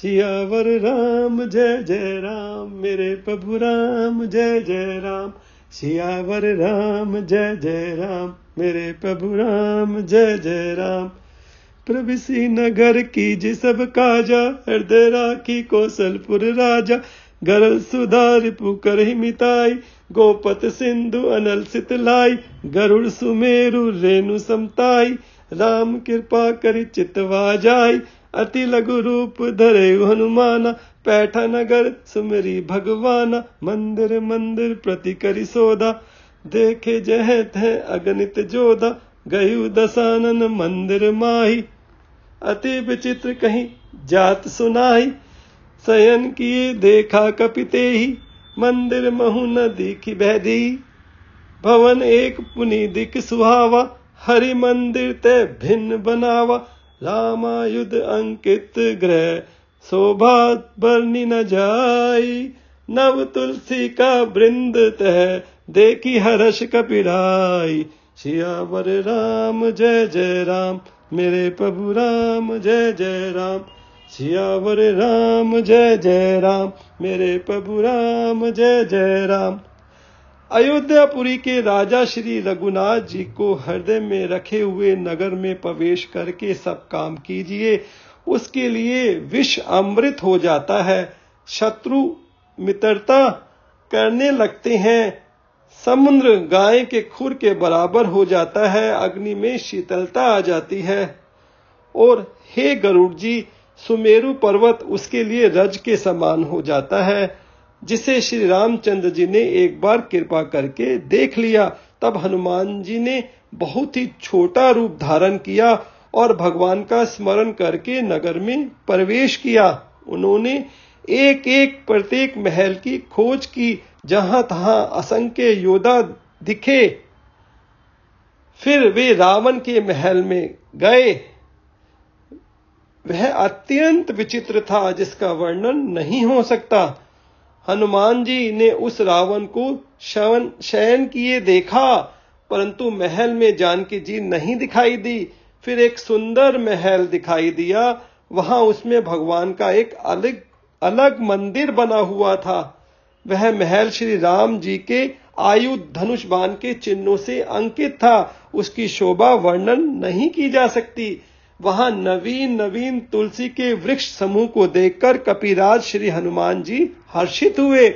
सियावर राम जय जय राम मेरे प्रभु राम जय जय राम सियावर राम जय जय राम मेरे प्रभु राम जय जय राम प्रभुसी नगर की जी सब काजा हृदय राखी कौशलपुर राजा गरल सुधार पुकर ही मिताई गोपत सिंधु अनल सितलाई गरुड़ सुमेरु रेणु समताई राम कृपा कर चितवा जाई अति लघु रूप धरे हनुमाना पैठा नगर सुमरी भगवाना मंदिर मंदिर प्रति करी सोदा देखे जह थे अगणित जोदा गयु दसानन मंदिर माही अति विचित्र कहीं जात सुनाई सयन किए देखा कपिते ही मंदिर महु न दिखी दी भवन एक पुनि दिख सुहावा हरि मंदिर ते भिन्न बनावा रामायुध अंकित ग्रह शोभा बरनी न जाई नव तुलसी का वृंद तह देखी हरष कपिराई सियावर राम जय जय राम मेरे प्रभु राम जय जय राम सियावर राम जय जय राम मेरे प्रभु राम जय जय राम अयोध्यापुरी के राजा श्री रघुनाथ जी को हृदय में रखे हुए नगर में प्रवेश करके सब काम कीजिए उसके लिए विष अमृत हो जाता है शत्रु मित्रता करने लगते हैं समुद्र गाय के खुर के बराबर हो जाता है अग्नि में शीतलता आ जाती है और हे गरुड़ जी सुमेरु पर्वत उसके लिए रज के समान हो जाता है जिसे श्री रामचंद्र जी ने एक बार कृपा करके देख लिया तब हनुमान जी ने बहुत ही छोटा रूप धारण किया और भगवान का स्मरण करके नगर में प्रवेश किया उन्होंने एक एक प्रत्येक महल की खोज की जहां तहां असंख्य योद्धा दिखे फिर वे रावण के महल में गए वह अत्यंत विचित्र था जिसका वर्णन नहीं हो सकता हनुमान जी ने उस रावण को शवन शयन किए देखा परंतु महल में जानकी जी नहीं दिखाई दी फिर एक सुंदर महल दिखाई दिया वहां उसमें भगवान का एक अलग अलग मंदिर बना हुआ था वह महल श्री राम जी के आयु धनुष बाण के चिन्हों से अंकित था उसकी शोभा वर्णन नहीं की जा सकती वहां नवीन नवीन तुलसी के वृक्ष समूह को देखकर कपिराज श्री हनुमान जी हर्षित हुए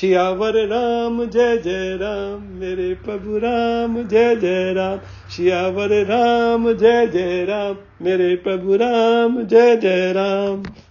श्यावर राम जय जय राम मेरे प्रभु राम जय जय राम श्यावर राम जय जय राम मेरे प्रभु राम जय जय राम